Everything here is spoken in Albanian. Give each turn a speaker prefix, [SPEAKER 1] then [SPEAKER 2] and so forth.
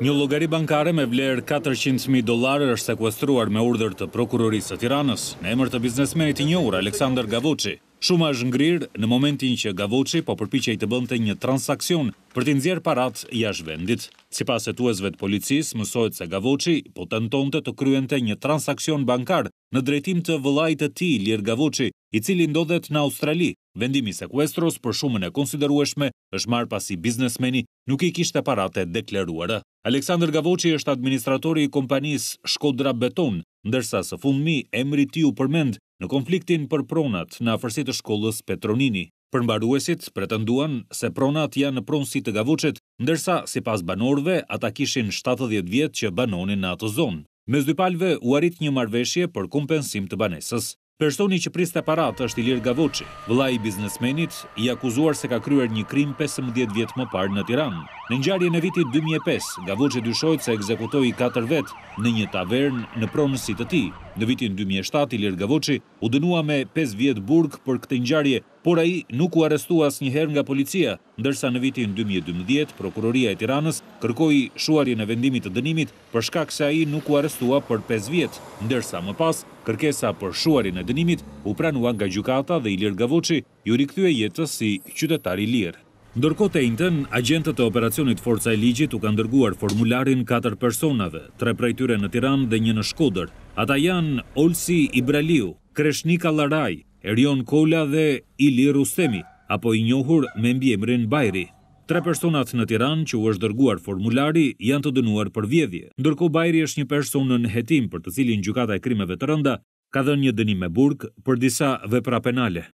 [SPEAKER 1] Një logari bankare me vlerë 400.000 dolarë është sekuestruar me urdhër të prokurorisë të tiranës, në emër të biznesmenit i njohur, Aleksandr Gavoci. Shuma është ngrirë në momentin që Gavoci po përpiqej të bënte një transaksion për t'i nxjerr parat jashtë vendit. Sipas hetuesve të policisë, mësohet se Gavoci po tentonte të kryente një transaksion bankar në drejtim të vëllait të tij, Ilir Gavoci, i cili ndodhet në Australi, Vendimi i sekuestros për shumën e konsiderueshme është marr pasi biznesmeni nuk i kishte paratë deklaruara. Aleksandr Gavoçi është administratori i kompanis Shkodra Beton, ndërsa së fundmi emri i tij u përmend në konfliktin për pronat në afërsi të shkollës Petronini. Përmbaruesit pretenduan se pronat janë në pronësitë të Gavoçit, ndërsa sipas banorëve ata kishin 70 vjet që banonin në atë zonë. Mes dy palëve u arrit një marrëveshje për kompensim të banesës. Personi që priste aparat është Ilir Gavoqi, vla i biznesmenit, i akuzuar se ka kryer një krim 15 vjetë më parë në Tiran. Në njarje në vitit 2005, Gavoqi dyshojt se ekzekutoj 4 vetë në një tavern në pronësit të ti. Në vitin 2007, Ilir Gavoqi u dënua me 5 vjetë burg për këtë njarje por a i nuk u arestua as nga policia, ndërsa në vitin 2012, Prokuroria e Tiranës kërkoj shuarje në vendimit të dënimit për shkak se a i nuk u arestua për 5 vjetë, ndërsa më pas, kërkesa për shuarje në dënimit u pranua nga Gjukata dhe Ilir Gavoci, ju rikthye jetës si qytetari lirë. Ndërkote të intën, agentët e operacionit Forca e Ligjit u kanë dërguar formularin 4 personave, tre prejtyre në Tiran dhe një në Shkoder. Ata janë Olsi Ibraliu, Kreshnika Laraj, Erion Kola dhe Ili Rustemi, apo i njohur me mbjemrin Bajri. Tre personat në Tiran që u është dërguar formulari janë të dënuar për vjedhje. Ndërko Bajri është një person në nëhetim për të cilin gjukata e krimeve të rënda ka dhe një dënim me burg për disa vepra penale.